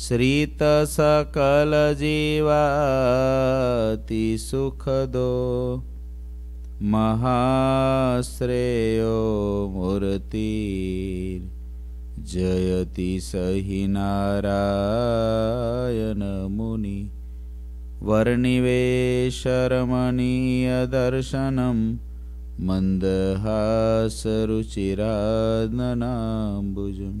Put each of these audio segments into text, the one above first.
श्रितसकलजीवातिसुखदो सुखदो महाश्रेयो मूर्तिर्जयति जयति सहि नारायणमुनि वर्निवेशरमणीयदर्शनं मन्दहासरुचिराधनाम्बुजम्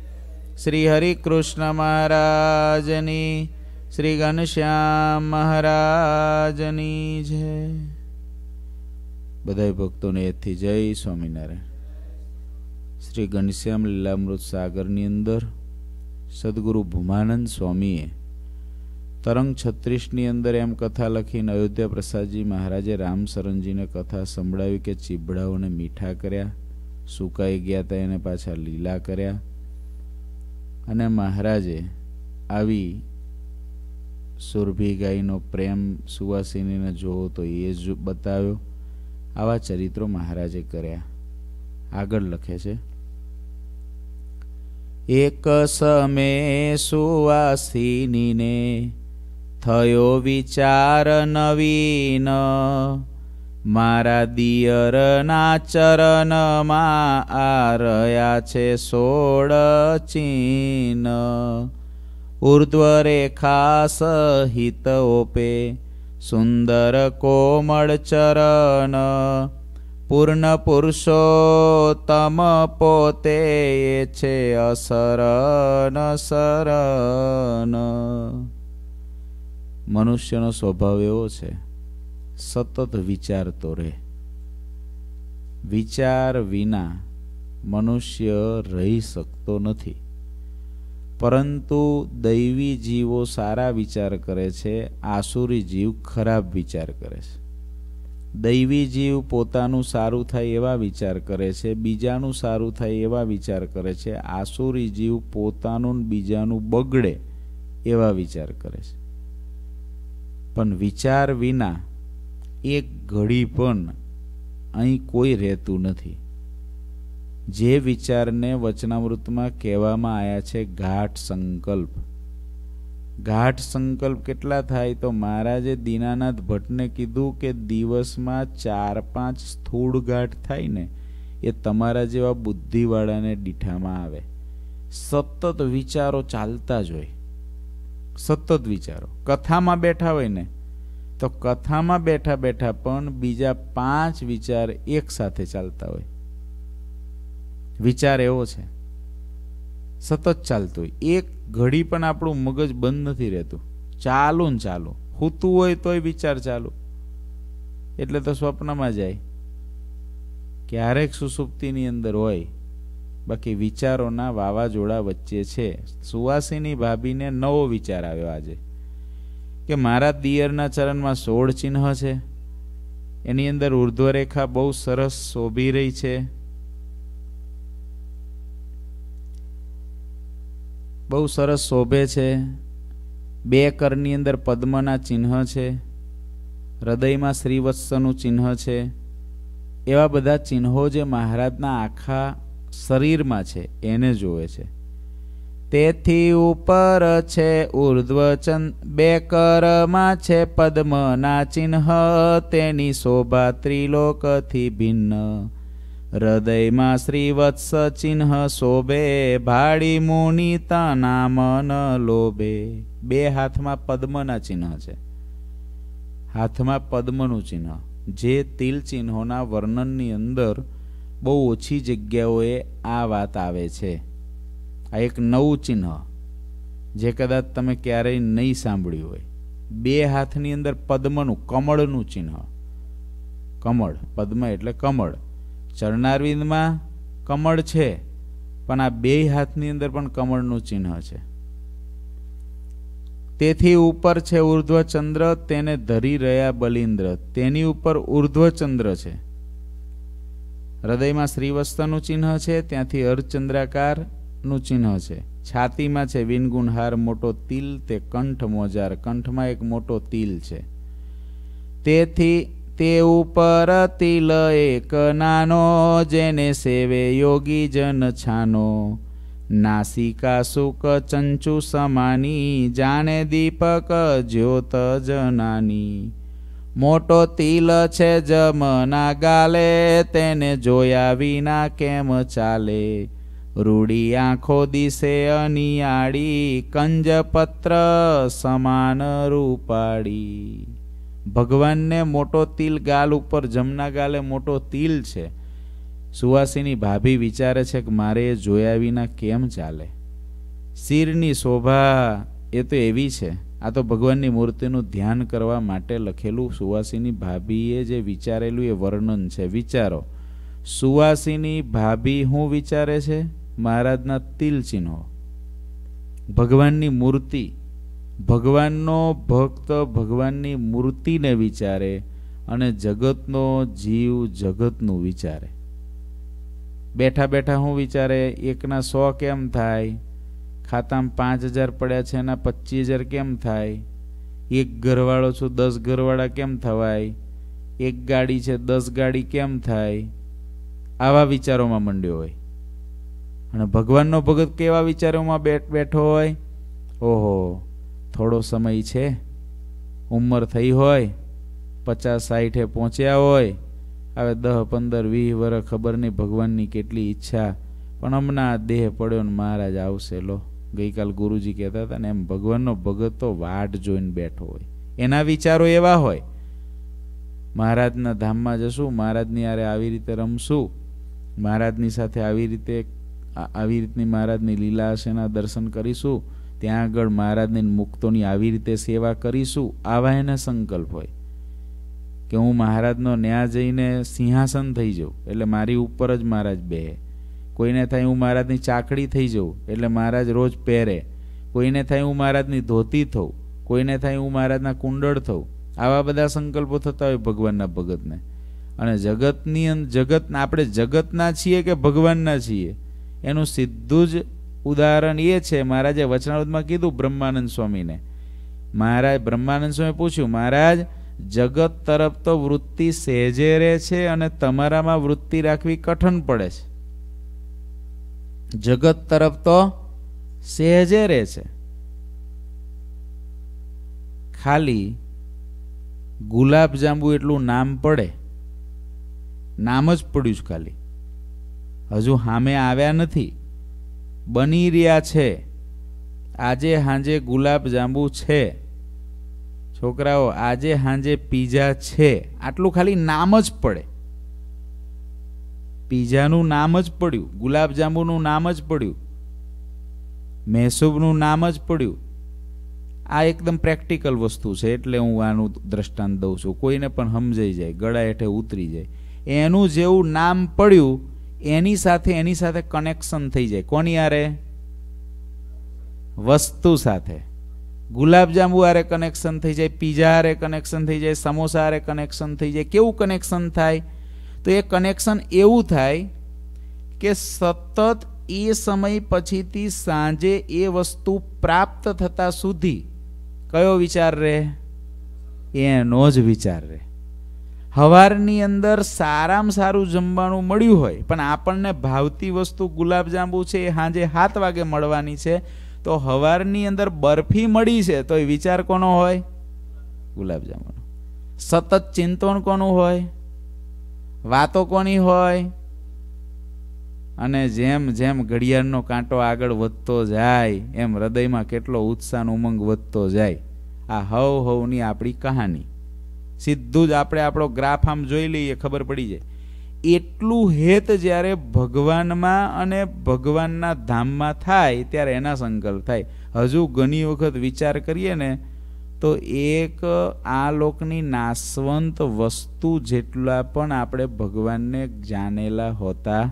શ્રી હરિકૃષ્ણ મહારાજની શ્રી ઘનશ્યામ મહારાજની જય બધા ભક્તોને એથી જય સ્વામિનારાયણ શ્રી ઘનશ્યામ લીલામૃત સાગરની અંદર સદગુરુ ભૂમાનંદ સ્વામીએ તરંગ છત્રીસની અંદર એમ કથા લખીને અયોધ્યા પ્રસાદજી મહારાજે રામશરણજીને કથા સંભળાવી કે ચીભડાઓને મીઠા કર્યા સુકાઈ ગયા હતા એને પાછા લીલા કર્યા અને મહારાજે આવી સુરભી ગાયનો પ્રેમ સુવાસિનીને જોવો તો એ જ બતાવ્યો આવા ચરિત્રો મહારાજે કર્યા આગળ લખે છે એક સમે સુવાસિનીને થયો વિચાર નવીન મારા દિયરના ચરણમાં આ રહ્યા છે સોળ ચીન ઉર્ધ્વરેખા સહિત ઓપે સુંદર કોમળ ચરણ પૂર્ણ પુરુષોત્તમ પોતે છે અસરન સરન મનુષ્યનો સ્વભાવ એવો છે સતત વિચારતો રહે વિચાર વિના મનુષ્ય રહી શકતો નથી પરંતુ દૈવી જીવો સારા વિચાર કરે છે આસુરી જીવ ખરાબ વિચાર કરે છે દૈવી જીવ પોતાનું સારું થાય એવા વિચાર કરે છે બીજાનું સારું થાય એવા વિચાર કરે છે આસુરી જીવ પોતાનું બીજાનું બગડે એવા વિચાર કરે છે પણ વિચાર વિના એક ઘડી પણ અહીં કોઈ રહેતું નથી જે વિચારને વચનામૃતમાં કહેવામાં આવ્યા છે ગાઢ સંકલ્પ ગાઢ સંકલ્પ કેટલા થાય તો મહારાજે દીનાનાથ ભટ્ટને કીધું કે દિવસમાં ચાર પાંચ સ્થૂળ ગાંઠ થાય ને એ તમારા જેવા બુદ્ધિવાળાને દીઠામાં આવે સતત વિચારો ચાલતા જ હોય સતત વિચારો કથામાં બેઠા હોય ને તો કથામાં બેઠા બેઠા પણ બીજા પાંચ વિચાર એક સાથે ચાલતા હોય વિચાર એવો છે સતત ચાલતો હોય એક ઘડી પણ આપણું મગજ બંધ નથી રહેતું ચાલુ ને ચાલુ હૂતું હોય તોય વિચાર ચાલુ એટલે તો સ્વપ્નમાં જાય ક્યારેક સુસુપ્તિની અંદર હોય બાકી વિચારોના વાવાઝોડા વચ્ચે છે સુવાસીની ભાભીને નવો વિચાર આવ્યો આજે કે મારા દિયરના ચરણમાં સોળ ચિહ્ન છે એની અંદર ઉર્ધ્વરેખા બહુ સરસ શોભી રહી છે બહુ સરસ શોભે છે બે કરની અંદર પદ્મના ચિહ્ન છે હૃદયમાં શ્રીવત્સનું ચિહ્ન છે એવા બધા ચિહ્નો જે મહારાજના આખા શરીરમાં છે એને જોવે છે તેથી ઉપર છે ઉર્ધ્વચંદ બે કરમાં છે પદ્મના ચિહ્ન તેની શોભા ત્રિલોકથી ભિન્ન હૃદયમાં શ્રીવત્સ ચિહ્ન શોભે ભાડી મુનિ તાના મન લોભે બે હાથમાં પદ્મના ચિહ્ન છે હાથમાં પદ્મનું ચિહ્ન જે તિલ ચિહ્નોના વર્ણનની અંદર બહુ ઓછી જગ્યાઓએ આ વાત આવે છે આ એક નવું ચિહ્ન જે કદાચ તમે ક્યારેય નહીં સાંભળ્યું હોય બે હાથની અંદર પદ્મનું કમળનું ચિહ્ન કમળ પદ્મ એટલે કમળ ચરણારવિંદમાં કમળ છે પણ આ બે હાથની અંદર પણ કમળનું ચિહ્ન છે તેથી ઉપર છે ઉર્ધ્વચંદ્ર તેને ધરી રહ્યા બલિન્દ્ર તેની ઉપર ઉર્ધ્વચંદ્ર છે હૃદયમાં શ્રીવસ્તનું ચિહ્ન છે ત્યાંથી અર્ધચંદ્રાકાર નું ચિહ્ન છે છાતીમાં છે વિનગુણહાર મોટો તિલ તે કંઠ મોજાર કંઠમાં એક મોટો તિલ છે તેથી તે ઉપર તિલ એક નાનો જેને સેવે યોગી જન છાનો નાસિકા સુક ચંચુ સમાની જાણે દીપક જ્યોત જનાની મોટો તિલ છે જમના ગાલે તેને જોયા વિના કેમ ચાલે રૂડી આંખો દિશે અનિયાળી કંજપત્ર સમાન રૂપાળી ભગવાનને મોટો તિલ ગાલ ઉપર જમના ગાલે મોટો તિલ છે સુવાસીની ભાભી વિચારે છે કે મારે એ જોયા વિના કેમ ચાલે શિરની શોભા એ તો એવી છે આ તો ભગવાનની મૂર્તિનું ધ્યાન કરવા માટે લખેલું સુવાસીની ભાભીએ જે વિચારેલું એ વર્ણન છે વિચારો સુવાસીની ભાભી હું વિચારે છે મહારાજના તિલ ચિહ્નો ભગવાનની મૂર્તિ ભગવાનનો ભક્ત ભગવાનની મૂર્તિને વિચારે અને જગતનો જીવ જગતનું વિચારે બેઠા બેઠા હું વિચારે એકના સો કેમ થાય ખાતામાં પાંચ હજાર પડ્યા છે એના પચીસ હજાર કેમ થાય એક ઘરવાળો છું દસ ઘરવાળા કેમ થવાય એક ગાડી છે દસ ગાડી કેમ થાય આવા વિચારોમાં મંડ્યો હોય અને ભગવાનનો ભગત કેવા વિચારોમાં બેઠો હોય ઓહો થોડો સમય છે ઉંમર થઈ હોય પચાસ સાઠે પહોંચ્યા હોય હવે દહ પંદર વીસ વર્ષ ખબર નહીં ભગવાનની કેટલી ઈચ્છા પણ હમણાં દેહ પડ્યો ને મહારાજ આવશે લો ગઈકાલ ગુરુજી કહેતા હતા ને એમ ભગવાનનો ભગત તો વાટ જોઈને બેઠો હોય એના વિચારો એવા હોય મહારાજના ધામમાં જશું મહારાજની આરે આવી રીતે રમશું મહારાજની સાથે આવી રીતે આવી રીતની મહારાજની લીલા હશે દર્શન કરીશું ત્યાં આગળ મહારાજની મુક્તોની આવી રીતે સેવા કરીશું આવા એને સંકલ્પ હોય કે હું મહારાજનો ન્યા જઈને સિંહાસન થઈ જાઉં એટલે મારી ઉપર જ મહારાજ બે કોઈને થાય હું મહારાજની ચાકડી થઈ જાઉં એટલે મહારાજ રોજ પહેરે કોઈને થાય હું મહારાજની ધોતી થઉં કોઈને થાય હું મહારાજના કુંડળ થઉં આવા બધા સંકલ્પો થતા હોય ભગવાનના ભગતને અને જગતની જગત આપણે જગતના છીએ કે ભગવાનના છીએ એનું સીધું જ ઉદાહરણ એ છે મહારાજે વચનામૃતમાં કીધું બ્રહ્માનંદ સ્વામીને મહારાજ બ્રહ્માનંદ સ્વામી પૂછ્યું મહારાજ જગત તરફ તો વૃત્તિ સહેજે રહે છે અને તમારામાં વૃત્તિ રાખવી કઠણ પડે છે જગત તરફ તો સહેજે રહે છે ખાલી ગુલાબ જાંબુ એટલું નામ પડે નામ જ પડ્યું છે ખાલી હજુ સામે આવ્યા નથી બની રહ્યા છે આજે હાંજે ગુલાબ જાંબુ છે છોકરાઓ આજે હાંજે પીઝા છે આટલું ખાલી નામ જ પડે પીઝાનું નામ જ પડ્યું ગુલાબજાંબુનું નામ જ પડ્યું મહેસૂબનું નામ જ પડ્યું આ એકદમ પ્રેક્ટિકલ વસ્તુ છે એટલે હું આનું દ્રષ્ટાંત દઉં છું કોઈને પણ સમજાઈ જાય ગળા હેઠે ઉતરી જાય એનું જેવું નામ પડ્યું એની સાથે એની સાથે કનેક્શન થઈ જાય કોની આરે વસ્તુ સાથે ગુલાબજાંબુ આરે કનેક્શન થઈ જાય પીઝા આરે કનેક્શન થઈ જાય સમોસા આરે કનેક્શન થઈ જાય કેવું કનેક્શન થાય તો એ કનેક્શન એવું થાય કે સતત એ સમય પછીથી સાંજે એ વસ્તુ પ્રાપ્ત થતાં સુધી કયો વિચાર રહે એનો જ વિચાર રહે હવારની અંદર સારામાં સારું જમવાનું મળ્યું હોય પણ આપણને ભાવતી વસ્તુ ગુલાબજાંબુ છે એ સાંજે સાત વાગે મળવાની છે તો હવારની અંદર બરફી મળી છે તો એ વિચાર કોનો હોય ગુલાબજાંબુનો સતત ચિંતન કોનું હોય વાતો કોની હોય અને જેમ જેમ ઘડિયાળનો કાંટો આગળ વધતો જાય એમ હૃદયમાં કેટલો ઉત્સાહ ઉમંગ વધતો જાય આ હવ હવની આપણી કહાની સીધું જ આપણે આપણો ગ્રાફ આમ જોઈ લઈએ ખબર પડી જાય એટલું હેત જ્યારે ભગવાનમાં અને ભગવાનના ધામમાં થાય ત્યારે એના સંકલ્પ થાય હજુ ઘણી વખત વિચાર કરીએ ને તો એક આ લોકની નાશવંત વસ્તુ જેટલા પણ આપણે ભગવાનને જાણેલા હોતા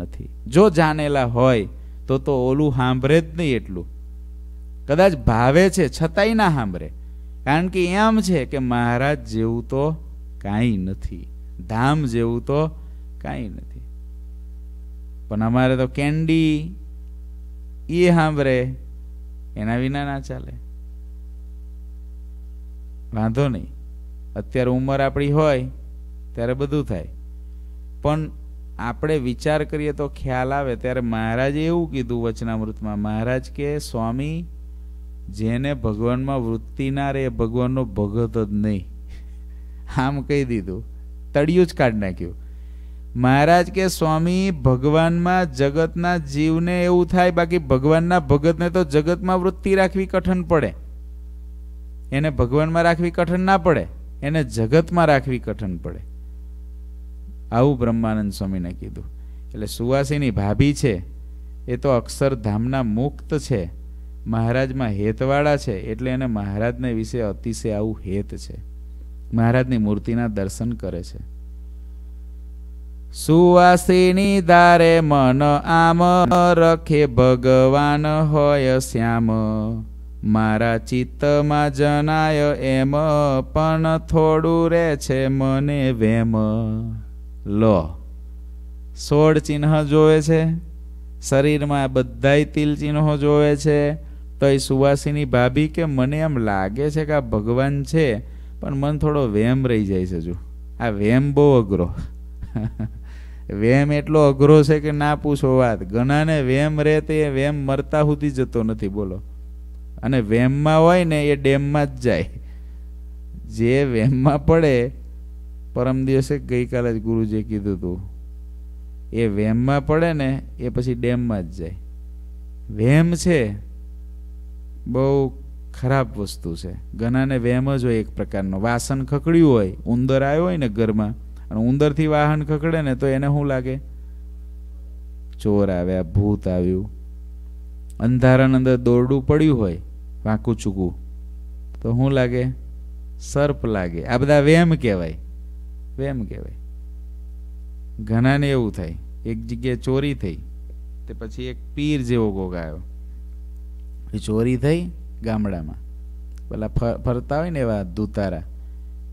નથી જો જાણેલા હોય તો તો ઓલું સાંભળે જ નહીં એટલું કદાચ ભાવે છે છતાંય ના સાંભળે કારણ કે એમ છે કે મહારાજ જેવું તો કાંઈ નથી ધામ જેવું તો કાંઈ નથી પણ અમારે તો કેન્ડી એ સાંભળે એના વિના ના ચાલે વાંધો નહીં અત્યારે ઉંમર આપણી હોય ત્યારે બધું થાય પણ આપણે વિચાર કરીએ તો ખ્યાલ આવે ત્યારે મહારાજે એવું કીધું વચનામૃતમાં મહારાજ કે સ્વામી જેને ભગવાનમાં વૃત્તિ ના રહે ભગવાનનો ભગત જ નહીં આમ કહી દીધું તળિયું જ કાઢી નાખ્યું મહારાજ કે સ્વામી ભગવાનમાં જગતના જીવને એવું થાય બાકી ભગવાનના ભગતને તો જગતમાં વૃત્તિ રાખવી કઠણ પડે એને ભગવાનમાં રાખવી કઠણ ના પડે એને જગતમાં રાખવી કઠણ પડે આવું બ્રહ્માનંદ સ્વામીને કીધું એટલે સુવાસીની ભાભી છે એ તો અક્ષરધામના મુક્ત છે મહારાજમાં હેતવાળા છે એટલે એને મહારાજને વિશે અતિશય આવું હેત છે મહારાજની મૂર્તિના દર્શન કરે છે સુવાસીની દારે મન આમ રખે ભગવાન હોય શ્યામ મારા ચિત્તમાં જનાય એમ પણ થોડું રે છે મને વેમ લો સોળ ચિહ્ન જોવે છે શરીરમાં બધાય તિલ ચિહ્નો જોવે છે તો એ સુવાસીની ભાભી કે મને એમ લાગે છે કે આ ભગવાન છે પણ મન થોડો વેમ રહી જાય છે હજુ આ વેમ બહુ અઘરો વેમ એટલો અઘરો છે કે ના પૂછો વાત ઘણાને વેમ રહે તે વેમ મરતા સુધી જતો નથી બોલો અને વેમમાં હોય ને એ ડેમમાં જ જાય જે વેમમાં પડે પરમ દિવસે ગઈકાલે જ ગુરુજીએ કીધું હતું એ વેમમાં પડે ને એ પછી ડેમમાં જ જાય વેમ છે બહુ ખરાબ વસ્તુ છે ઘણાને વહેમ જ હોય એક પ્રકારનો વાસન ખકડ્યું હોય ઉંદર આવ્યો હોય ને ઘરમાં અને ઉંદરથી વાહન ખકડે ને તો એને શું લાગે ચોર આવ્યા ભૂત આવ્યું અંધારાની અંદર દોરડું પડ્યું હોય વાંકું ચૂકું તો શું લાગે સર્પ લાગે આ બધા વેમ કહેવાય વેમ કહેવાય ઘણાને એવું થાય એક જગ્યાએ ચોરી થઈ તે પછી એક પીર જેવો ગોગાયો ચોરી થઈ ગામડામાં પેલા ફરતા હોય ને એવા દૂતારા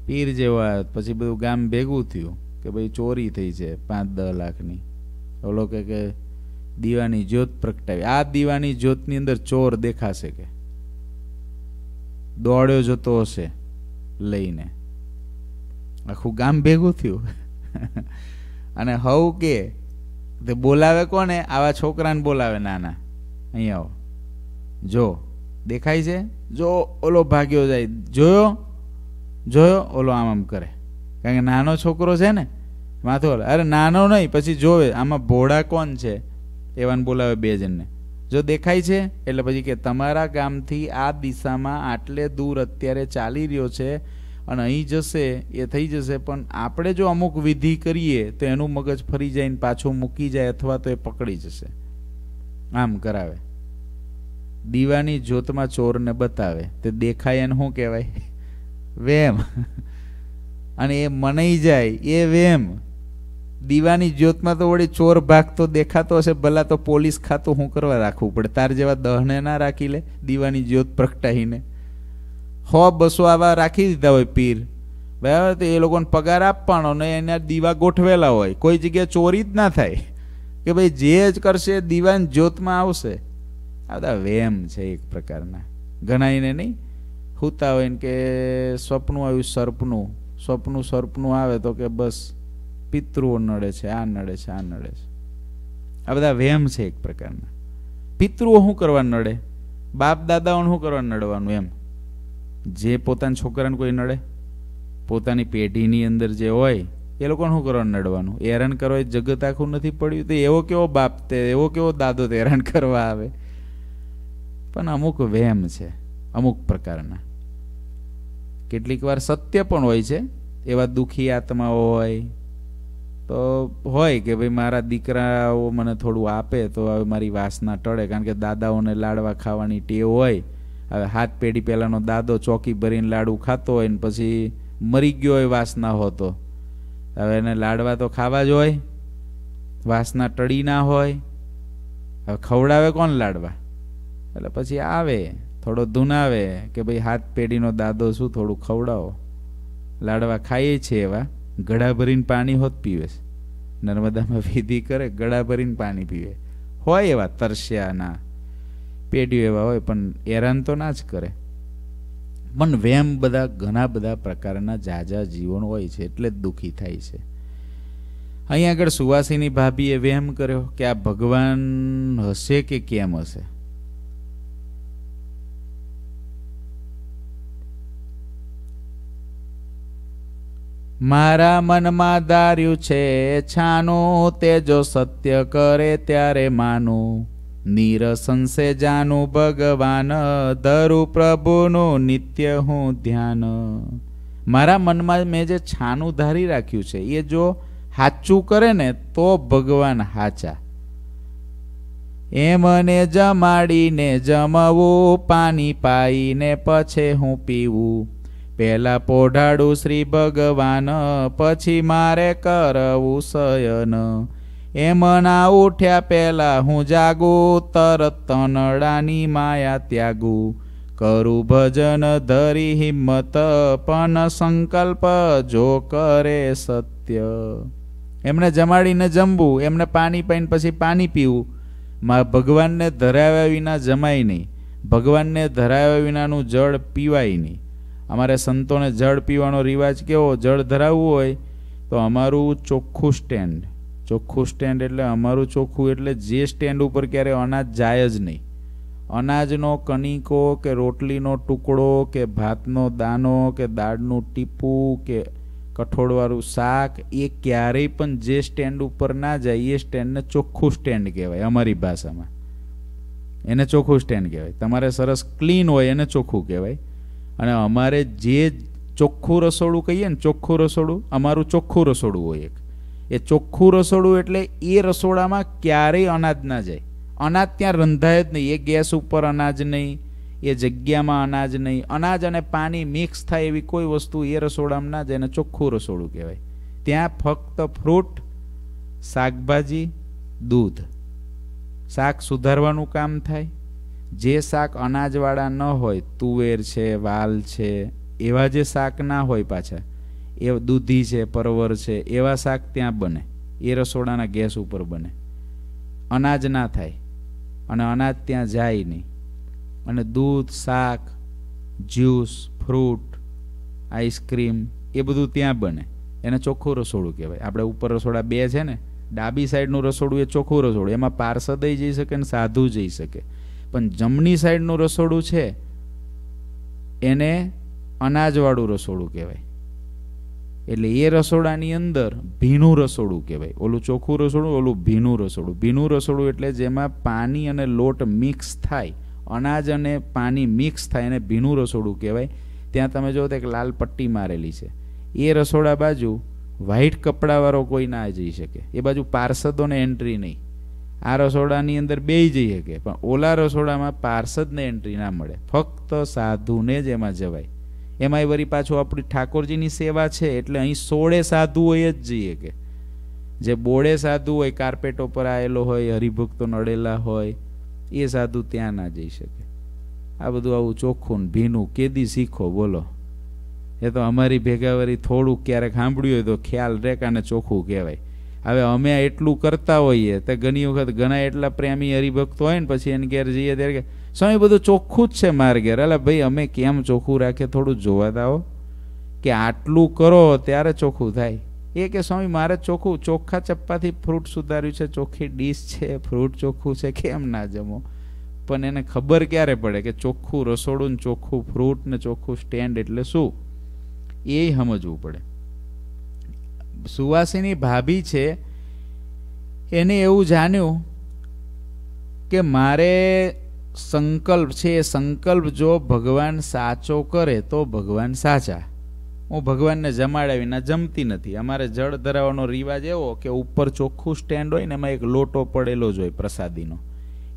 પીર જેવા પછી બધું ગામ ભેગું થયું કે ભાઈ ચોરી થઈ છે પાંચ દસ લાખની ઓલો કે કે દીવાની જ્યોત પ્રગટાવી આ દીવાની જ્યોતની અંદર ચોર દેખાશે કે દોડ્યો જતો હશે લઈને આખું ગામ ભેગું થયું અને હવ કે તે બોલાવે કોને આવા છોકરાને બોલાવે નાના અહીંયા આવો જો દેખાય છે જો ઓલો ભાગ્યો જાય જોયો જોયો ઓલો આમ આમ કરે કારણ કે નાનો છોકરો છે ને માથો અરે નાનો નહીં પછી જોવે આમાં ભોળા કોણ છે એવાને બોલાવે બે જણને જો દેખાય છે એટલે પછી કે તમારા ગામથી આ દિશામાં આટલે દૂર અત્યારે ચાલી રહ્યો છે અને અહીં જશે એ થઈ જશે પણ આપણે જો અમુક વિધિ કરીએ તો એનું મગજ ફરી જઈને પાછું મૂકી જાય અથવા તો એ પકડી જશે આમ કરાવે દીવાની જ્યોતમાં ચોરને બતાવે તે દેખાય એને શું કહેવાય વેમ અને એ મનાઈ જાય એ વેમ દીવાની જ્યોતમાં તો વળી ચોર ભાગતો દેખાતો હશે ભલા તો પોલીસ ખાતું શું કરવા રાખવું પડે તાર જેવા દહને ના રાખી લે દીવાની જ્યોત પ્રગટાવીને હો બસો આવા રાખી દીધા હોય પીર બરાબર તો એ લોકોને પગાર આપવાનો ને એના દીવા ગોઠવેલા હોય કોઈ જગ્યાએ ચોરી જ ના થાય કે ભાઈ જે જ કરશે દીવાની જ્યોતમાં આવશે આ બધા વેમ છે એક પ્રકારના ઘણા નહીં હુતા હોય કે સ્વપ્નું આવ્યું સર્પનું સ્વપ્નું સર્પનું આવે તો કે બસ પિતૃઓ નડે છે આ નડે છે આ નડે છે આ બધા વેમ છે એક પ્રકારના પિતૃઓ શું કરવા નડે બાપ દાદાઓને શું કરવા નડવાનું એમ જે પોતાના છોકરાને કોઈ નડે પોતાની પેઢીની અંદર જે હોય એ લોકોને શું કરવા નડવાનું હેરાન કરવા એ જગત આખું નથી પડ્યું તો એવો કેવો બાપ તે એવો કેવો દાદો તે હેરાન કરવા આવે પણ અમુક વહેમ છે અમુક પ્રકારના કેટલીક વાર સત્ય પણ હોય છે એવા દુઃખી આત્માઓ હોય તો હોય કે ભાઈ મારા દીકરાઓ મને થોડું આપે તો હવે મારી વાસના ટળે કારણ કે દાદાઓને લાડવા ખાવાની ટેવ હોય હવે હાથ પેઢી પહેલાંનો દાદો ચોકી ભરીને લાડુ ખાતો હોય ને પછી મરી ગયો હોય વાસના હોતો હવે એને લાડવા તો ખાવા જ હોય વાસના ટળી ના હોય હવે ખવડાવે કોણ લાડવા એટલે પછી આવે થોડો ધૂનાવે કે ભાઈ હાથ પેઢીનો દાદો શું થોડું ખવડાવો લાડવા ખાઈએ છીએ એવા ગળા ભરીને પાણી હોત પીવે છે નર્મદામાં વિધિ કરે ગળા ભરીને પાણી પીવે હોય એવા તરસ્યાના ના પેઢીઓ એવા હોય પણ હેરાન તો ના જ કરે પણ વેમ બધા ઘણા બધા પ્રકારના જાજા જીવન હોય છે એટલે જ દુઃખી થાય છે અહીંયા આગળ સુવાસીની ભાભીએ વેમ કર્યો કે આ ભગવાન હશે કે કેમ હશે મારા મનમાં ધાર્યું છે છાનું તે જો સત્ય કરે ત્યારે માનું નિરસંસે જાનું ભગવાન ધરું પ્રભુનું નિત્ય હું ધ્યાન મારા મનમાં મેં જે છાનું ધારી રાખ્યું છે એ જો હાચું કરે ને તો ભગવાન હાચા એમને જમાડીને જમવું પાણી પાઈને પછી હું પીવું પહેલા પોઢાડું શ્રી ભગવાન પછી મારે કરવું શયન એમ ના ઉઠ્યા પહેલા હું જાગુ તરત તનડાની માયા ત્યાગુ કરું ભજન ધરી હિંમત પણ સંકલ્પ જો કરે સત્ય એમને જમાડીને જમવું એમને પાણી પાઈને પછી પાણી પીવું માં ભગવાનને ધરાવ્યા વિના જમાય નહીં ભગવાનને ધરાવ્યા વિનાનું જળ પીવાય નહીં અમારે સંતોને જળ પીવાનો રિવાજ કેવો જળ ધરાવવું હોય તો અમારું ચોખ્ખું સ્ટેન્ડ ચોખ્ખું સ્ટેન્ડ એટલે અમારું ચોખ્ખું એટલે જે સ્ટેન્ડ ઉપર ક્યારે અનાજ જાય જ નહીં અનાજનો કણિકો કે રોટલીનો ટુકડો કે ભાતનો દાનો કે દાળનું ટીપું કે કઠોળવાળું શાક એ ક્યારેય પણ જે સ્ટેન્ડ ઉપર ના જાય એ સ્ટેન્ડને ચોખ્ખું સ્ટેન્ડ કહેવાય અમારી ભાષામાં એને ચોખ્ખું સ્ટેન્ડ કહેવાય તમારે સરસ ક્લીન હોય એને ચોખ્ખું કહેવાય અને અમારે જે ચોખ્ખું રસોડું કહીએ ને ચોખ્ખું રસોડું અમારું ચોખ્ખું રસોડું હોય એક એ ચોખ્ખું રસોડું એટલે એ રસોડામાં ક્યારેય અનાજ ના જાય અનાજ ત્યાં રંધાય જ નહીં એ ગેસ ઉપર અનાજ નહીં એ જગ્યામાં અનાજ નહીં અનાજ અને પાણી મિક્સ થાય એવી કોઈ વસ્તુ એ રસોડામાં ના જાય એને ચોખ્ખું રસોડું કહેવાય ત્યાં ફક્ત ફ્રૂટ શાકભાજી દૂધ શાક સુધારવાનું કામ થાય જે શાક અનાજવાળા ન હોય તુવેર છે વાલ છે એવા જે શાક ના હોય પાછા એ દૂધી છે પરવર છે એવા શાક ત્યાં બને એ રસોડાના ગેસ ઉપર બને અનાજ ના થાય અને અનાજ ત્યાં જાય નહીં અને દૂધ શાક જ્યુસ ફ્રૂટ આઈસ્ક્રીમ એ બધું ત્યાં બને એને ચોખ્ખું રસોડું કહેવાય આપણે ઉપર રસોડા બે છે ને ડાબી સાઈડનું રસોડું એ ચોખ્ખું રસોડું એમાં પાર્સદય જઈ શકે ને સાધુ જઈ શકે પણ જમણી સાઈડનું રસોડું છે એને અનાજવાળું રસોડું કહેવાય એટલે એ રસોડાની અંદર ભીનું રસોડું કહેવાય ઓલું ચોખ્ખું રસોડું ઓલું ભીનું રસોડું ભીનું રસોડું એટલે જેમાં પાણી અને લોટ મિક્સ થાય અનાજ અને પાણી મિક્સ થાય એને ભીનું રસોડું કહેવાય ત્યાં તમે જુઓ તો એક લાલ પટ્ટી મારેલી છે એ રસોડા બાજુ વ્હાઇટ કપડાવાળો કોઈ ના જઈ શકે એ બાજુ પાર્સદોને એન્ટ્રી નહીં આ રસોડાની અંદર બે જઈ કે પણ ઓલા રસોડામાં પાર્ષદને એન્ટ્રી ના મળે ફક્ત સાધુને જ એમાં જવાય એમાંય વરી પાછું આપણી ઠાકોરજીની સેવા છે એટલે અહીં સોળે સાધુ હોય જ જઈએ કે જે બોળે સાધુ હોય કાર્પેટ ઉપર આવેલો હોય હરિભક્તો નડેલા હોય એ સાધુ ત્યાં ના જઈ શકે આ બધું આવું ચોખ્ખું ભીનું કેદી શીખો બોલો એ તો અમારી ભેગા વળી થોડુંક ક્યારેક સાંભળ્યું હોય તો ખ્યાલ રહે કાને ચોખ્ખું કહેવાય હવે અમે એટલું કરતા હોઈએ તો ઘણી વખત ઘણા એટલા પ્રેમી હરિભક્ત હોય ને પછી એને ઘેર જઈએ ત્યારે કે સ્વામી બધું ચોખ્ખું જ છે માર ઘેર એટલે ભાઈ અમે કેમ ચોખ્ખું રાખે થોડું જોવા દાવો કે આટલું કરો ત્યારે ચોખ્ખું થાય એ કે સ્વામી મારે ચોખ્ખું ચોખ્ખા ચપ્પાથી ફ્રૂટ સુધાર્યું છે ચોખ્ખી ડીશ છે ફ્રૂટ ચોખ્ખું છે કેમ ના જમો પણ એને ખબર ક્યારે પડે કે ચોખ્ખું રસોડું ને ચોખ્ખું ફ્રૂટ ને ચોખ્ખું સ્ટેન્ડ એટલે શું એ સમજવું પડે સુવાસીની ભાભી છે એને એવું જાણ્યું કે મારે સંકલ્પ છે એ સંકલ્પ જો ભગવાન સાચો કરે તો ભગવાન સાચા હું ભગવાનને જમાડ્યા જમતી નથી અમારે જળ ધરાવવાનો રિવાજ એવો કે ઉપર ચોખ્ખું સ્ટેન્ડ હોય ને એમાં એક લોટો પડેલો જ હોય પ્રસાદીનો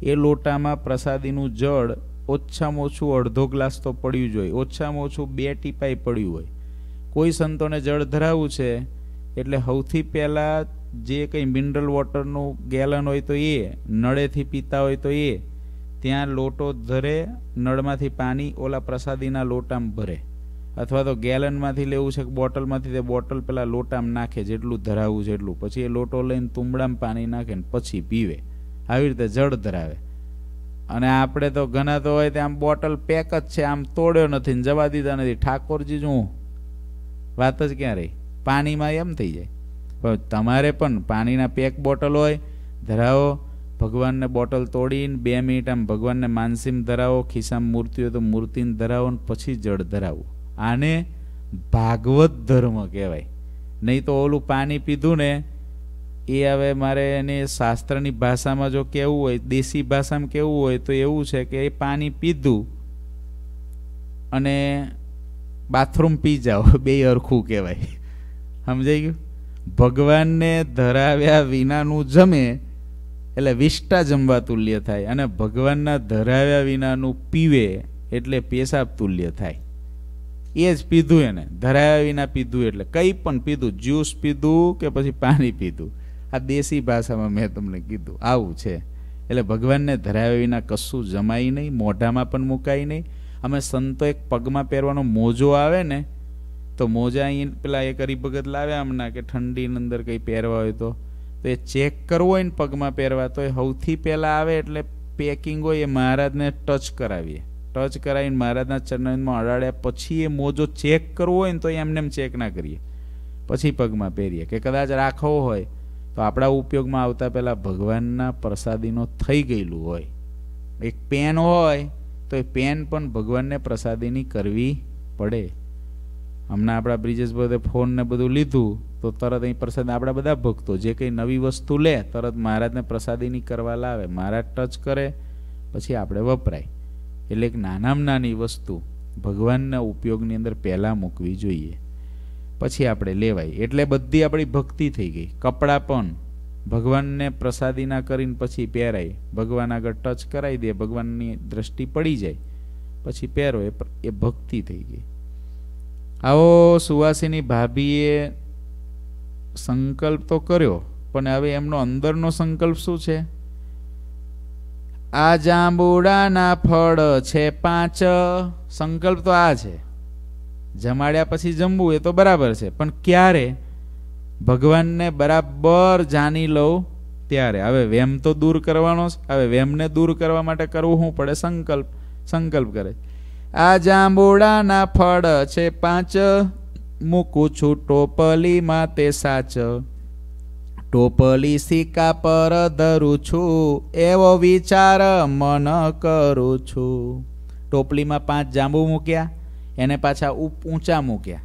એ લોટામાં પ્રસાદીનું જળ ઓછામાં ઓછું અડધો ગ્લાસ તો પડ્યું જ હોય ઓછામાં ઓછું બે ટીપાઈ પડ્યું હોય કોઈ સંતોને જળ ધરાવવું છે એટલે સૌથી પહેલાં જે કંઈ મિનરલ વોટરનું ગેલન હોય તો એ નળેથી પીતા હોય તો એ ત્યાં લોટો ધરે નળમાંથી પાણી ઓલા પ્રસાદીના લોટામાં ભરે અથવા તો ગેલનમાંથી લેવું છે કે બોટલમાંથી તે બોટલ પહેલાં લોટામાં નાખે જેટલું ધરાવવું છે એટલું પછી એ લોટો લઈને તુંબડામાં પાણી નાખે ને પછી પીવે આવી રીતે જળ ધરાવે અને આપણે તો ઘણા તો હોય તે આમ બોટલ પેક જ છે આમ તોડ્યો નથી ને જવા દીધા નથી ઠાકોરજી શું વાત જ ક્યાં રહી પાણીમાં એમ થઈ જાય પણ તમારે પણ પાણીના પેક બોટલ હોય ધરાવો ભગવાનને બોટલ તોડીને બે મિનિટ આમ ભગવાનને માનસીમ ધરાવો ખિસ્સામાં મૂર્તિ હોય તો મૂર્તિને ધરાવો ને પછી જળ ધરાવો આને ભાગવત ધર્મ કહેવાય નહીં તો ઓલું પાણી પીધું ને એ હવે મારે એને શાસ્ત્રની ભાષામાં જો કેવું હોય દેશી ભાષામાં કેવું હોય તો એવું છે કે એ પાણી પીધું અને બાથરૂમ પી જાઓ બે અરખું કહેવાય સમજાઈ ગયું ભગવાનને ધરાવ્યા વિનાનું જમે એટલે વિષ્ટા જમવા તુલ્ય થાય અને ભગવાનના ધરાવ્યા વિનાનું પીવે એટલે પેશાબ તુલ્ય થાય એ જ પીધું એને ધરાવ્યા વિના પીધું એટલે કંઈ પણ પીધું જ્યુસ પીધું કે પછી પાણી પીધું આ દેશી ભાષામાં મેં તમને કીધું આવું છે એટલે ભગવાનને ધરાવ્યા વિના કશું જમાય નહીં મોઢામાં પણ મુકાય નહીં અમે સંતો એક પગમાં પહેરવાનો મોજો આવે ને તો મોજા અહીં પેલા એક હરિભગત લાવ્યા હમણાં કે ઠંડીની અંદર કંઈ પહેરવા હોય તો તો એ ચેક કરવો હોય ને પગમાં પહેરવા તો એ સૌથી પહેલાં આવે એટલે પેકિંગ હોય એ મહારાજને ટચ કરાવીએ ટચ કરાવીને મહારાજના ચરણમાં અડાડ્યા પછી એ મોજો ચેક કરવો હોય ને તો એમને એમ ચેક ના કરીએ પછી પગમાં પહેરીએ કે કદાચ રાખવો હોય તો આપણા ઉપયોગમાં આવતા પહેલાં ભગવાનના પ્રસાદીનો થઈ ગયેલું હોય એક પેન હોય તો એ પેન પણ ભગવાનને પ્રસાદીની કરવી પડે હમણાં આપણા બ્રિજેસ બધે ફોન ને બધું લીધું તો તરત અહીં પ્રસાદ આપણા બધા ભક્તો જે કંઈ નવી વસ્તુ લે તરત મહારાજને પ્રસાદીની કરવા લાવે મહારાજ ટચ કરે પછી આપણે વપરાય એટલે એક નાનામાં નાની વસ્તુ ભગવાનના ઉપયોગની અંદર પહેલાં મૂકવી જોઈએ પછી આપણે લેવાય એટલે બધી આપણી ભક્તિ થઈ ગઈ કપડાં પણ ભગવાનને પ્રસાદીના કરીને પછી પહેરાય ભગવાન આગળ ટચ કરાવી દે ભગવાનની દ્રષ્ટિ પડી જાય પછી પહેરો એ ભક્તિ થઈ ગઈ આવો સુવાસીની ભાભીએ સંકલ્પ તો કર્યો પણ હવે એમનો અંદરનો સંકલ્પ શું છે આ જાંબુડાના ફળ છે પાંચ સંકલ્પ તો આ છે જમાડ્યા પછી જમવું એ તો બરાબર છે પણ ક્યારે ભગવાનને બરાબર જાણી લઉં ત્યારે હવે વેમ તો દૂર કરવાનો હવે વેમને દૂર કરવા માટે કરવું શું પડે સંકલ્પ સંકલ્પ કરે આ જાંબુડાના ફળ છે પાંચ મૂકું છું ટોપલીમાં તે સાચ ટોપલી સિક્કા પર ધરું છું એવો વિચાર મન કરું છું ટોપલીમાં પાંચ જાંબુ મૂક્યા એને પાછા ઊંચા મૂક્યા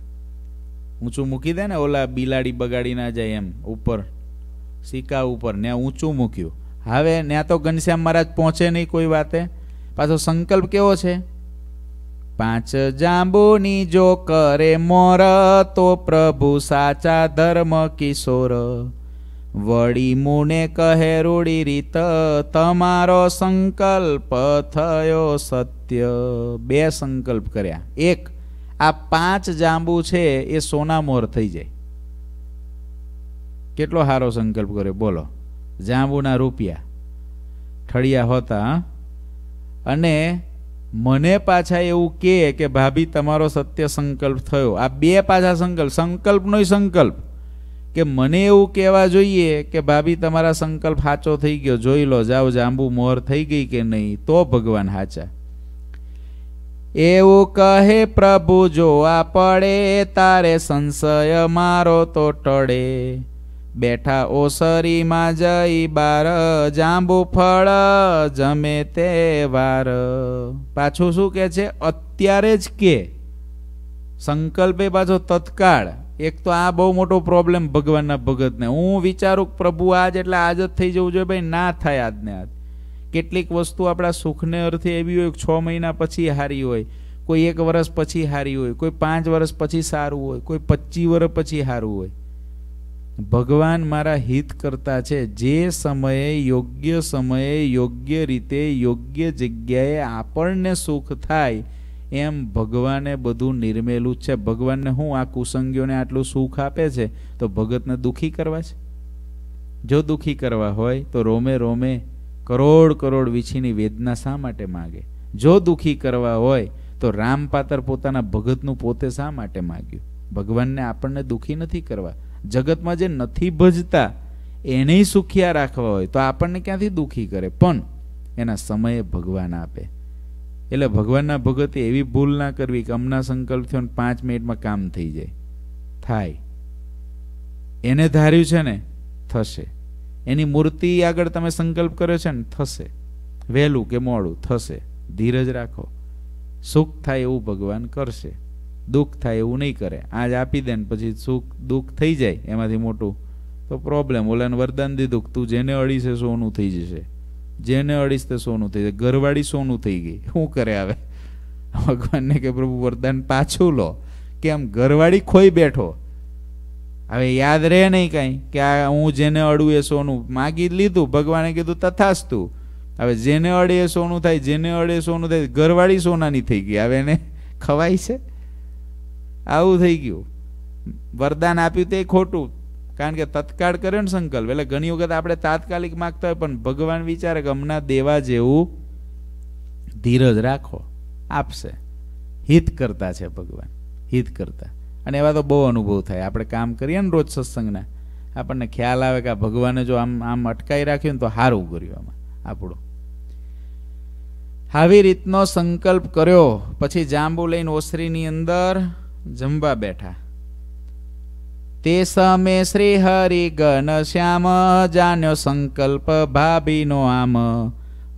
ઊંચું મૂકી દે ને ઓલા બિલાડી બગાડી ના જાય એમ ઉપર સિક્કા ઉપર ને ઊંચું મૂક્યું હવે ત્યાં તો ઘનશ્યામ મહારાજ પહોંચે નહીં કોઈ વાતે પાછો સંકલ્પ કેવો છે પાંચ જાંબુની જો કરે મોર તો પ્રભુ સાચા ધર્મ કિશોર વળી મુને કહે રૂડી રીત તમારો સંકલ્પ થયો સત્ય બે સંકલ્પ કર્યા એક આ પાંચ જાંબુ છે એ સોના મોર થઈ જાય કેટલો સારો સંકલ્પ કર્યો બોલો જાંબુના રૂપિયા ઠળિયા હોતા અને મને પાછા એવું કહે કે ભાભી તમારો સત્ય સંકલ્પ થયો આ બે પાછા સંકલ્પ સંકલ્પનોય સંકલ્પ કે મને એવું કહેવા જોઈએ કે ભાભી તમારા સંકલ્પ સાચો થઈ ગયો જોઈ લો જાઓ જાંબુ મોહર થઈ ગઈ કે નહીં તો ભગવાન હાચા એવું કહે પ્રભુ જોવા પડે તારે સંશય મારો તો ટળે બેઠા ઓસરીમાં જઈ બાર જાંબુ ફળ જમે તે વાર પાછું શું કે છે અત્યારે જ કે સંકલ્પે પાછો તત્કાળ એક તો આ બહુ મોટો પ્રોબ્લેમ ભગવાનના ભગતને હું વિચારું પ્રભુ આજ એટલે આજ જ થઈ જવું જોઈએ ભાઈ ના થાય આજને આજ કેટલીક વસ્તુ આપણા સુખને અર્થે એવી હોય છ મહિના પછી હારી હોય કોઈ એક વર્ષ પછી હારી હોય કોઈ પાંચ વર્ષ પછી સારું હોય કોઈ પચીસ વર્ષ પછી સારું હોય ભગવાન મારા હિત કરતા છે જે સમયે યોગ્ય સમયે યોગ્ય રીતે યોગ્ય જગ્યાએ આપણને સુખ થાય એમ ભગવાને બધું નિર્મેલું છે ભગવાનને હું આ કુસંગીઓને આટલું સુખ આપે છે તો ભગતને દુઃખી કરવા છે જો દુઃખી કરવા હોય તો રોમે રોમે કરોડ કરોડ વીછીની વેદના શા માટે માગે જો દુઃખી કરવા હોય તો રામ પાત્ર પોતાના ભગતનું પોતે શા માટે માગ્યું ભગવાનને આપણને દુઃખી નથી કરવા જગતમાં જે નથી ભજતા એને સુખિયા રાખવા હોય તો આપણને ક્યાંથી દુઃખી કરે પણ એના સમયે ભગવાન આપે એટલે ભગવાનના ભગતે એવી ભૂલ ના કરવી કે હમણાં સંકલ્પ થયો પાંચ મિનિટમાં કામ થઈ જાય થાય એને ધાર્યું છે ને થશે એની મૂર્તિ આગળ તમે સંકલ્પ કર્યો છે ને થશે વહેલું કે મોડું થશે ધીરજ રાખો સુખ થાય એવું ભગવાન કરશે દુઃખ થાય એવું નહીં કરે આજ આપી દે ને પછી સુખ દુઃખ થઈ જાય એમાંથી મોટું તો પ્રોબ્લેમ ઓલાને વરદાન દીધું તું જેને અડીશ એ સોનું થઈ જશે જેને અડીશ તે સોનું થઈ જાય ઘરવાળી સોનું થઈ ગઈ શું કરે આવે ભગવાનને કે પ્રભુ વરદાન પાછું લો કે આમ ઘરવાળી ખોઈ બેઠો હવે યાદ રહે નહીં કાંઈ કે આ હું જેને અડું એ સોનું માગી લીધું ભગવાને કીધું તથાસ્તુ હવે જેને અડે એ સોનું થાય જેને અડે સોનું થાય ઘરવાળી સોનાની થઈ ગઈ હવે એને ખવાય છે આવું થઈ ગયું વરદાન આપ્યું તે ખોટું કારણ કે તત્કાળ કર્યો ને સંકલ્પ એટલે ઘણી વખત આપણે તાત્કાલિક માગતા હોય પણ ભગવાન વિચારે કે હમણાં દેવા જેવું ધીરજ રાખો આપશે હિત કરતા છે ભગવાન હિત કરતા અને એવા તો બહુ અનુભવ થાય આપણે કામ કરીએ ને રોજ સત્સંગના આપણને ખ્યાલ આવે કે આ ભગવાને જો આમ આમ અટકાઈ રાખ્યું ને તો સારું કર્યું આમાં આપણું આવી રીતનો સંકલ્પ કર્યો પછી જાંબુ લઈને ઓસરીની અંદર જમવા બેઠા તે સમે શ્રી હરિ શ્યામ જાણ્યો સંકલ્પ ભાભીનો આમ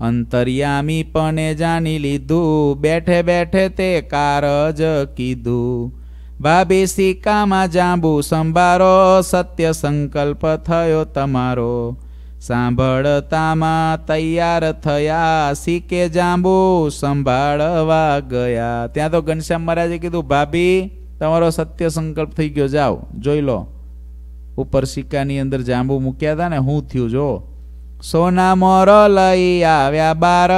અંતર્યામી પણે જાણી લીધું બેઠે બેઠે તે કારજ કીધું ભાભી સિક્કામાં જાંબુ સંભારો સત્ય સંકલ્પ થયો તમારો સાંભળતામાં તૈયાર થયા સીકે જાંબુ સંભાળવા ગયા ત્યાં તો ઘનશ્યામ મહારાજે કીધું ભાભી તમારો સત્ય સંકલ્પ થઈ ગયો જાઓ જોઈ લો ઉપર સિક્કાની અંદર જાંબુ મૂક્યા હતા ને હું થયું જો સોના મોર લઈ આવ્યા બાર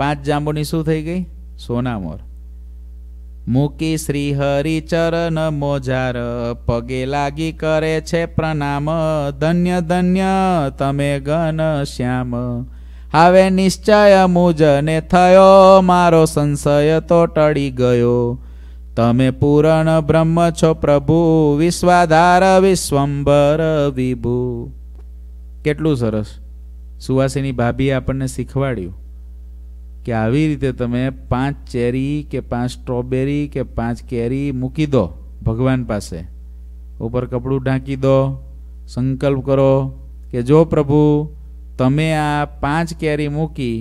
પાંચ જાંબુની શું થઈ ગઈ સોના મોર મૂકી શ્રી હરિ ચરણ મોજાર પગે લાગી કરે છે પ્રણામ ધન્ય ધન્ય તમે ગન શ્યામ હવે નિશ્ચય મુજને થયો મારો સંશય તો ટળી ગયો તમે પૂરણ બ્રહ્મ છો પ્રભુ વિશ્વાધાર વિશ્વંબર વિભુ કેટલું સરસ સુવાસીની ભાભી આપણને શીખવાડ્યું કે આવી રીતે તમે પાંચ ચેરી કે પાંચ સ્ટ્રોબેરી કે પાંચ કેરી મૂકી દો ભગવાન પાસે ઉપર કપડું ઢાંકી દો સંકલ્પ કરો કે જો પ્રભુ તમે આ પાંચ કેરી મૂકી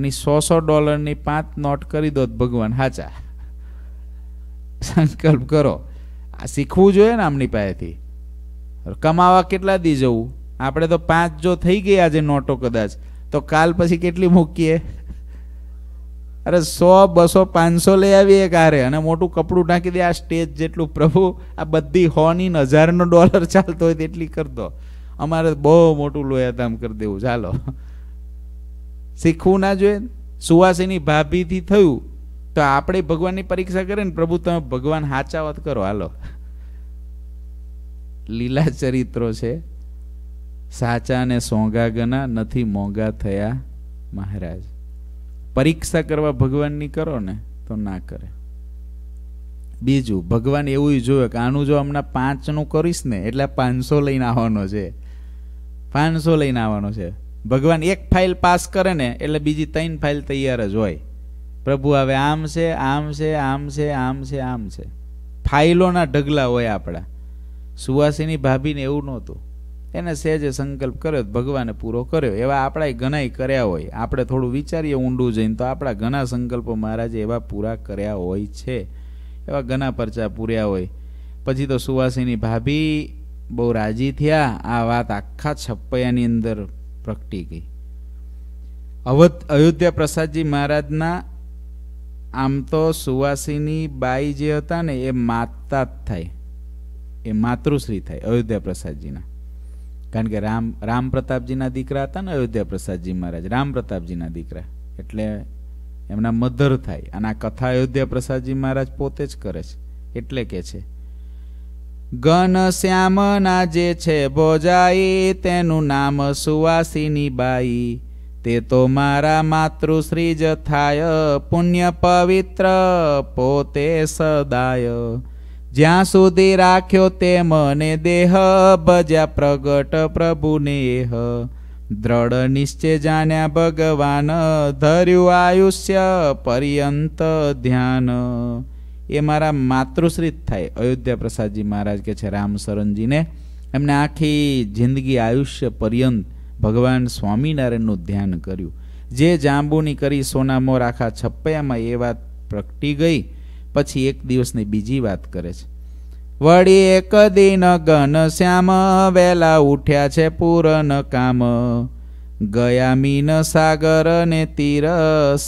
એની સો સો ડોલરની પાંચ નોટ કરી દો ભગવાન હાચા સંકલ્પ કરો આ શીખવું જોઈએ ને આમની પાસેથી કમાવા કેટલા દી જવું આપણે તો પાંચ જો થઈ ગઈ આજે નોટો કદાચ તો કાલ પછી કેટલી મૂકીએ અરે સો બસો પાંચસો લઈ આવીએ કારે અને મોટું કપડું ઢાંકી દે આ સ્ટેજ જેટલું પ્રભુ આ બધી હોની હજારનો ડોલર ચાલતો હોય તેટલી કરતો અમારે બહુ મોટું લોયાધામ કરી દેવું ચાલો શીખવું ના જોઈએ સુવાસીની ભાભીથી થયું તો આપણે ભગવાનની પરીક્ષા કરીએ ને પ્રભુ તમે ભગવાન હાચા વાત કરો હાલો લીલા ચરિત્રો છે સાચા ને સોંગા ગના નથી મોંઘા થયા મહારાજ પરીક્ષા કરવા ભગવાનની કરો ને તો ના કરે બીજું ભગવાન એવું જોયું કે આનું જો હમણાં પાંચનું કરીશ ને એટલે પાંચસો લઈને આવવાનો છે પાંચસો લઈને આવવાનો છે ભગવાન એક ફાઇલ પાસ કરે ને એટલે બીજી ત્રણ ફાઇલ તૈયાર જ હોય પ્રભુ હવે આમ છે આમ છે આમ છે આમ છે આમ છે ફાઇલોના ઢગલા હોય આપણા સુવાસીની ભાભીને એવું નહોતું એને સહેજે સંકલ્પ કર્યો ભગવાને પૂરો કર્યો એવા આપણા ઘણાય કર્યા હોય આપણે થોડું વિચારીએ ઊંડું જઈને તો આપણા ઘણા સંકલ્પો મહારાજે એવા પૂરા કર્યા હોય છે એવા ઘણા પરચા પૂર્યા હોય પછી તો સુવાસીની ભાભી બહુ રાજી થયા આ વાત આખા છપ્પૈયાની અંદર પ્રગટી ગઈ અવધ અયોધ્યા પ્રસાદજી મહારાજના આમ તો સુવાસીની બાઈ જે હતા ને એ માતા જ થાય એ માતૃશ્રી થાય અયોધ્યા પ્રસાદજીના કારણ કે રામ રામ પ્રતાપજીના દીકરા હતા ને અયોધ્યા પ્રસાદજી મહારાજ રામ પ્રતાપજીના દીકરા એટલે એમના મધર થાય અને આ કથા અયોધ્યા પ્રસાદજી મહારાજ પોતે જ કરે છે એટલે કે છે શ્યામના જે છે ભોજાઈ તેનું નામ સુવાસીની બાઈ તે તો મારા માતૃશ્રી જ થાય પુણ્ય પવિત્ર પોતે સદાય જ્યાં સુધી રાખ્યો તે મને દેહ ભજ્યા પ્રગટ પ્રભુ નેહ દ્રઢ નિશ્ચય જાણ્યા ભગવાન ધર્યું આયુષ્ય પર્યંત ધ્યાન એ મારા માતૃશ્રી થાય અયોધ્યા પ્રસાદજી મહારાજ કે છે રામશરણજીને એમને આખી જિંદગી આયુષ્ય પર્યંત ભગવાન સ્વામિનારાયણનું ધ્યાન કર્યું જે જાંબુની કરી સોનામો રાખા છપ્પયામાં એ વાત પ્રગટી ગઈ પછી એક દિવસની બીજી વાત કરે છે વળી એક દિન શ્યામ વેલા ઉઠ્યા છે પૂરન કામ ગયા મીન સાગર ને તીર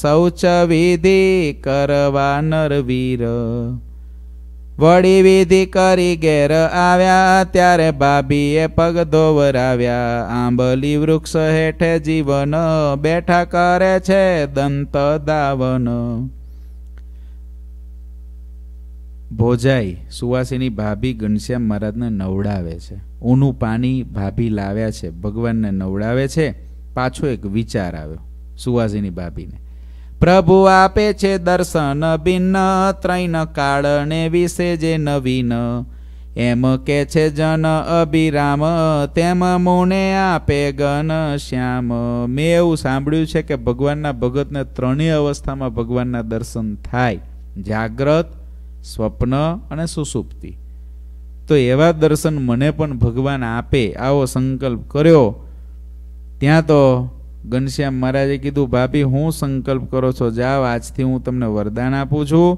શૌચ વિધિ કરવા નરવીર વળી વિધિ કરી ઘેર આવ્યા ત્યારે બાબીએ પગ ધોવરાવ્યા આંબલી વૃક્ષ હેઠે જીવન બેઠા કરે છે દંત દાવન ભોજાઈ સુવાસીની ભાભી ઘનશ્યામ મહારાજને નવડાવે છે ઊનું પાણી ભાભી લાવ્યા છે ભગવાનને નવડાવે છે પાછો એક વિચાર આવ્યો સુવાસીની ભાભીને પ્રભુ આપે છે દર્શન બિન ત્રૈન કાળને વિશે જે નવીન એમ કે છે જન અભિરામ તેમ મોને આપે ગન શ્યામ મેં એવું સાંભળ્યું છે કે ભગવાનના ભગતને ત્રણેય અવસ્થામાં ભગવાનના દર્શન થાય જાગ્રત સ્વપ્ન અને સુસુપ્તિ તો એવા દર્શન મને પણ ભગવાન આપે આવો સંકલ્પ કર્યો ત્યાં તો ઘનશ્યામ મહારાજે કીધું ભાભી હું સંકલ્પ કરો છો જાઓ આજથી હું તમને વરદાન આપું છું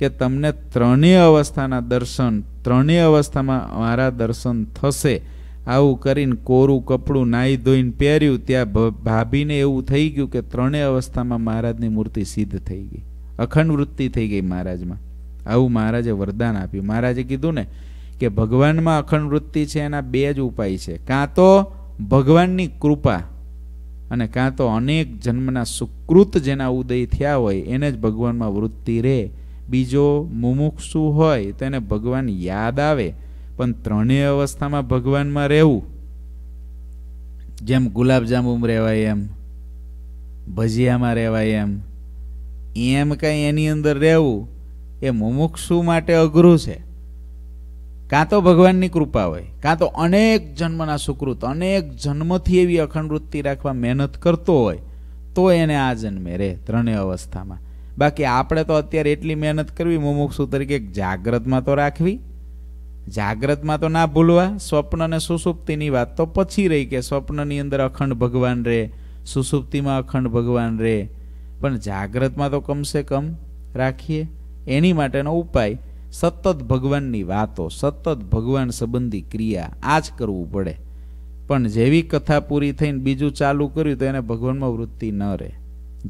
કે તમને ત્રણેય અવસ્થાના દર્શન ત્રણેય અવસ્થામાં મારા દર્શન થશે આવું કરીને કોરું કપડું નાહી ધોઈને પહેર્યું ત્યાં ભાભીને એવું થઈ ગયું કે ત્રણેય અવસ્થામાં મહારાજની મૂર્તિ સિદ્ધ થઈ ગઈ અખંડ વૃત્તિ થઈ ગઈ મહારાજમાં આવું મહારાજે વરદાન આપ્યું મહારાજે કીધું ને કે ભગવાનમાં અખંડ વૃત્તિ છે એના બે જ ઉપાય છે કાં તો ભગવાનની કૃપા અને કાં તો અનેક જન્મના સુકૃત જેના ઉદય થયા હોય એને જ ભગવાનમાં વૃત્તિ રહે બીજો મુમુક્ષુ હોય તો એને ભગવાન યાદ આવે પણ ત્રણેય અવસ્થામાં ભગવાનમાં રહેવું જેમ ગુલાબજાંબુમાં રહેવાય એમ ભજીયામાં રહેવાય એમ એમ કાંઈ એની અંદર રહેવું એ મુમુક્ષુ માટે અઘરું છે કાં તો ભગવાનની કૃપા હોય કાં તો અનેક જન્મના સુકૃત અનેક જન્મથી એવી અખંડ વૃત્તિ રાખવા મહેનત કરતો હોય તો એને આ જન્મે રહે ત્રણેય અવસ્થામાં બાકી આપણે તો અત્યારે એટલી મહેનત કરવી મુમુક્ષુ તરીકે જાગ્રતમાં તો રાખવી જાગ્રતમાં તો ના ભૂલવા સ્વપ્ન અને સુસુપ્તિની વાત તો પછી રહી કે સ્વપ્નની અંદર અખંડ ભગવાન રહે સુસુપ્તિમાં અખંડ ભગવાન રહે પણ જાગ્રતમાં તો કમસે કમ રાખીએ એની માટેનો ઉપાય સતત ભગવાનની વાતો સતત ભગવાન સંબંધી ક્રિયા આ જ કરવું પડે પણ જેવી કથા પૂરી થઈને બીજું ચાલુ કર્યું તો એને ભગવાનમાં વૃત્તિ ન રહે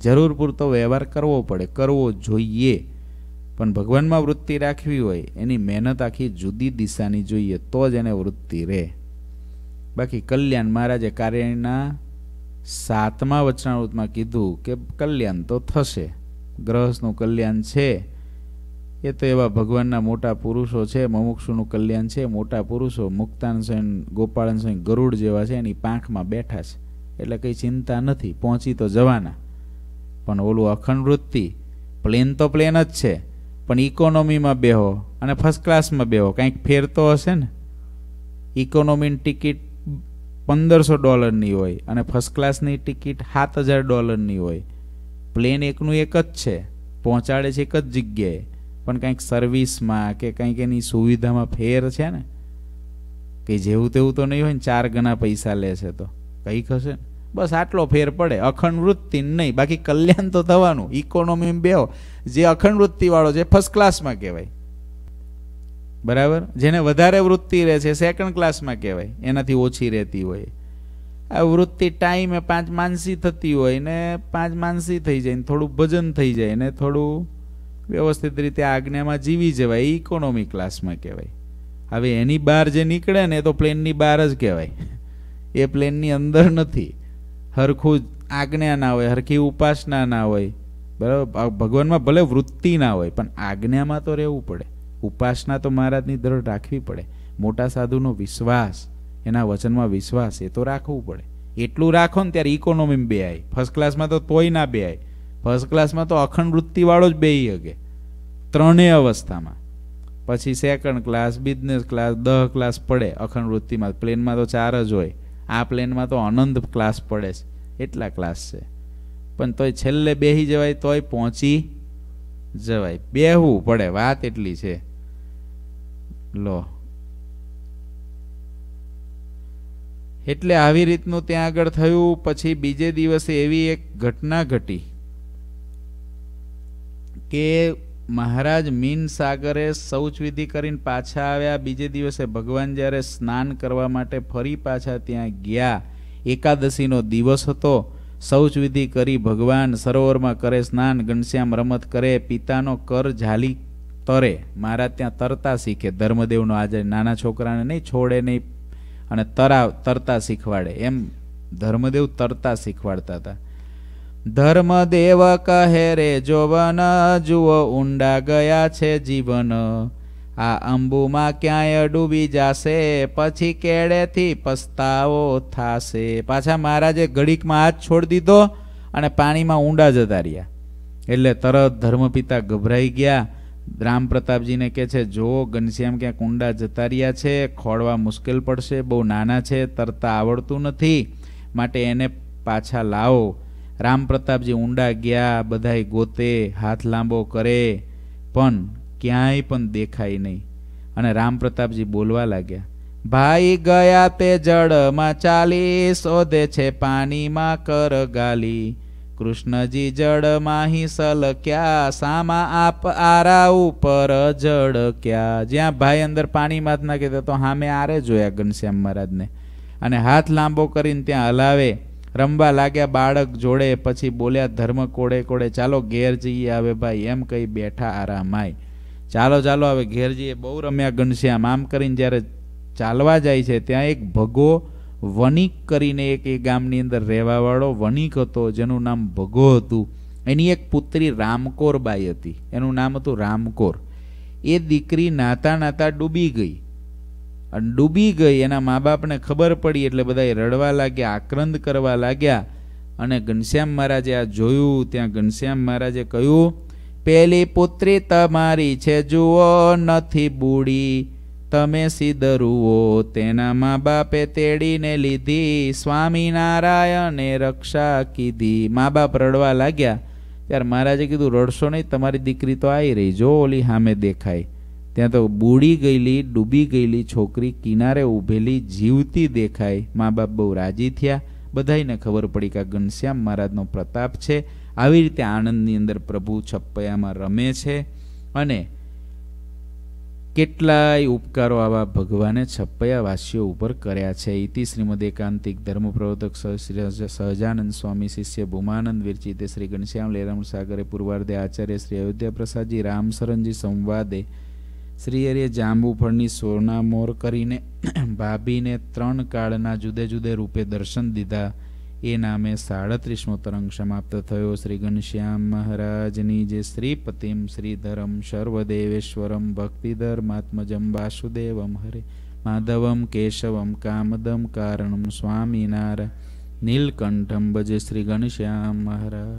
જરૂર પૂરતો વ્યવહાર કરવો પડે કરવો જોઈએ પણ ભગવાનમાં વૃત્તિ રાખવી હોય એની મહેનત આખી જુદી દિશાની જોઈએ તો જ એને વૃત્તિ રહે બાકી કલ્યાણ મહારાજે કાર્યના સાતમા વચનાવૃતમાં કીધું કે કલ્યાણ તો થશે ગ્રહસ્થનું કલ્યાણ છે એ તો એવા ભગવાનના મોટા પુરુષો છે મમુક્ષુનું કલ્યાણ છે મોટા પુરુષો મુક્તાન સેન ગોપાળન સેન ગરુડ જેવા છે એની પાંખમાં બેઠા છે એટલે કંઈ ચિંતા નથી પહોંચી તો જવાના પણ ઓલું અખંડ વૃત્તિ પ્લેન તો પ્લેન જ છે પણ ઇકોનોમીમાં બેહો અને ફર્સ્ટ ક્લાસમાં બેહો કંઈક ફેરતો હશે ને ઇકોનોમીની ટિકિટ પંદરસો ડોલરની હોય અને ફર્સ્ટ ક્લાસની ટિકિટ સાત હજાર ડોલરની હોય પ્લેન એકનું એક જ છે પહોંચાડે છે એક જ જગ્યાએ પણ કંઈક સર્વિસમાં કે કંઈક એની સુવિધામાં ફેર છે ને કંઈ જેવું તેવું તો નહીં હોય ને ચાર ગણા પૈસા લે છે તો કંઈક હશે ને બસ આટલો ફેર પડે અખંડ વૃત્તિ નહીં બાકી કલ્યાણ તો થવાનું ઇકોનોમી બે જે અખંડ વૃત્તિવાળો છે ફર્સ્ટ ક્લાસમાં કહેવાય બરાબર જેને વધારે વૃત્તિ રહે છે સેકન્ડ ક્લાસમાં કહેવાય એનાથી ઓછી રહેતી હોય આ વૃત્તિ ટાઈમે પાંચ માનસી થતી હોય ને પાંચ માનસી થઈ જાય ને થોડું ભજન થઈ જાય ને થોડું વ્યવસ્થિત રીતે આજ્ઞામાં જીવી જવાય એ ઇકોનોમી ક્લાસમાં કહેવાય હવે એની બહાર જે નીકળે ને તો પ્લેનની બહાર જ કહેવાય એ પ્લેનની અંદર નથી હરખું આજ્ઞા ના હોય હરખી ઉપાસના ના હોય બરાબર ભગવાનમાં ભલે વૃત્તિ ના હોય પણ આજ્ઞામાં તો રહેવું પડે ઉપાસના તો મહારાજની દર રાખવી પડે મોટા સાધુનો વિશ્વાસ એના વચનમાં વિશ્વાસ એ તો રાખવું પડે એટલું રાખો ને ત્યારે ઇકોનોમી બે આય ફર્સ્ટ ક્લાસમાં તોય ના બે આય ફર્સ્ટ ક્લાસમાં તો અખંડ વૃત્તિવાળો જ બેહી શકે ત્રણેય અવસ્થામાં પછી સેકન્ડ ક્લાસ બિઝનેસ ક્લાસ દહ ક્લાસ પડે અખંડ વૃત્તિમાં પ્લેનમાં તો ચાર જ હોય આ પ્લેનમાં તો અનંત ક્લાસ પડે છે એટલા ક્લાસ છે પણ તોય છેલ્લે બેહી જવાય તોય પહોંચી જવાય બેહવું પડે વાત એટલી છે લો એટલે આવી રીતનું ત્યાં આગળ થયું પછી બીજે દિવસે એવી એક ઘટના ઘટી કે મહારાજ મીન સાગરે શૌચવિધિ કરીને પાછા આવ્યા બીજે દિવસે ભગવાન જ્યારે સ્નાન કરવા માટે ફરી પાછા ત્યાં ગયા એકાદશીનો દિવસ હતો શૌચવિધિ કરી ભગવાન સરોવરમાં કરે સ્નાન ઘનશ્યામ રમત કરે પિતાનો કર ઝાલી તરે મારા ત્યાં તરતા શીખે ધર્મદેવનો આજે નાના છોકરાને નહીં છોડે નહીં અને તરાવ તરતા શીખવાડે એમ ધર્મદેવ તરતા શીખવાડતા હતા ધર્મ દેવ કહે રે જોવન જુઓ ઊંડા ગયા છે જીવન આ અંબુમાં ક્યાંય ડૂબી જાશે પછી કેળેથી પસ્તાવો થાશે પાછા મહારાજે ઘડીકમાં હાથ છોડી દીધો અને પાણીમાં ઊંડા જતા રહ્યા એટલે તરત ધર્મપિતા ગભરાઈ ગયા રામ પ્રતાપજીને કહે છે જો ઘનશ્યામ ક્યાંક ઊંડા જતા રહ્યા છે ખોળવા મુશ્કેલ પડશે બહુ નાના છે તરતા આવડતું નથી માટે એને પાછા લાવો રામ પ્રતાપજી ઊંડા ગયા બધાય ગોતે હાથ લાંબો કરે પણ ક્યાંય પણ દેખાય નહીં અને રામ પ્રતાપજી બોલવા લાગ્યા ભાઈ ગયા તે જળમાં ચાલી શોધે છે પાણીમાં કર ગાલી કૃષ્ણજી જળમાં હિ સલક્યા સામા આપ આરા ઉપર જળક્યા જ્યાં ભાઈ અંદર પાણીમાં જ ના કહેતા તો હામે આરે જોયા ઘનશ્યામ મહારાજને અને હાથ લાંબો કરીને ત્યાં હલાવે રમવા લાગ્યા બાળક જોડે પછી બોલ્યા ધર્મ કોડે કોડે ચાલો ઘેર જઈએ આવે ભાઈ એમ કહી બેઠા આરામાય ચાલો ચાલો હવે ઘેર જઈએ બહુ રમ્યા ગણશ્યામ આમ કરીને જ્યારે ચાલવા જાય છે ત્યાં એક ભગો વનિક કરીને એક એ ગામની અંદર રહેવાવાળો વનિક હતો જેનું નામ ભગો હતું એની એક પુત્રી રામકોરબાઈ હતી એનું નામ હતું રામકોર એ દીકરી નાતા નાતા ડૂબી ગઈ અને ડૂબી ગઈ એના મા બાપને ખબર પડી એટલે બધા રડવા લાગ્યા આક્રંદ કરવા લાગ્યા અને ઘનશ્યામ મહારાજે આ જોયું ત્યાં ઘનશ્યામ મહારાજે કહ્યું પેલી પુત્રી તમારી છે જુઓ નથી બૂડી તમે સિદરુઓ તેના મા બાપે તેડીને લીધી સ્વામિનારાયણે રક્ષા કીધી મા બાપ રડવા લાગ્યા ત્યારે મહારાજે કીધું રડશો નહીં તમારી દીકરી તો આવી રહી જો ઓલી સામે દેખાય ત્યાં તો બૂડી ગયેલી ડૂબી ગયેલી છોકરી કિનારે ઉભેલી જીવતી દેખાય મા બાપ બહુ રાજી થયા બધાને ખબર પડી કે ઘનશ્યામ મહારાજનો પ્રતાપ છે આવી રીતે આનંદની અંદર પ્રભુ છપ્પયામાં રમે છે અને કેટલાય ઉપકારો આવા ભગવાને છપ્પયાવાસીઓ ઉપર કર્યા છે ઇતિ શ્રીમદ એકાંતિક શ્રી સહજાનંદ સ્વામી શિષ્ય ભૂમાનંદ વિરચિતે શ્રી ઘનશ્યામ લેરામ સાગરે પૂર્વાર્ધે આચાર્ય શ્રી અયોધ્યા પ્રસાદજી રામસરણજી સંવાદે શ્રીહરિએ ફળની સોના મોર કરીને ભાભીને ત્રણ કાળના જુદે જુદે રૂપે દર્શન દીધા એ નામે સાડત્રીસમો તરંગ સમાપ્ત થયો શ્રી ઘનશ્યામ મહારાજની જે શ્રીપતિમ શ્રીધરમ સર્વદેવેશ્વરમ ભક્તિધર્માત્મજમ વાસુદેવમ હરે માધવમ કેશવમ કામદમ કારણમ સ્વામિનારાયણ નીલકંઠમ ભજે શ્રી ઘનશ્યામ મહારાજ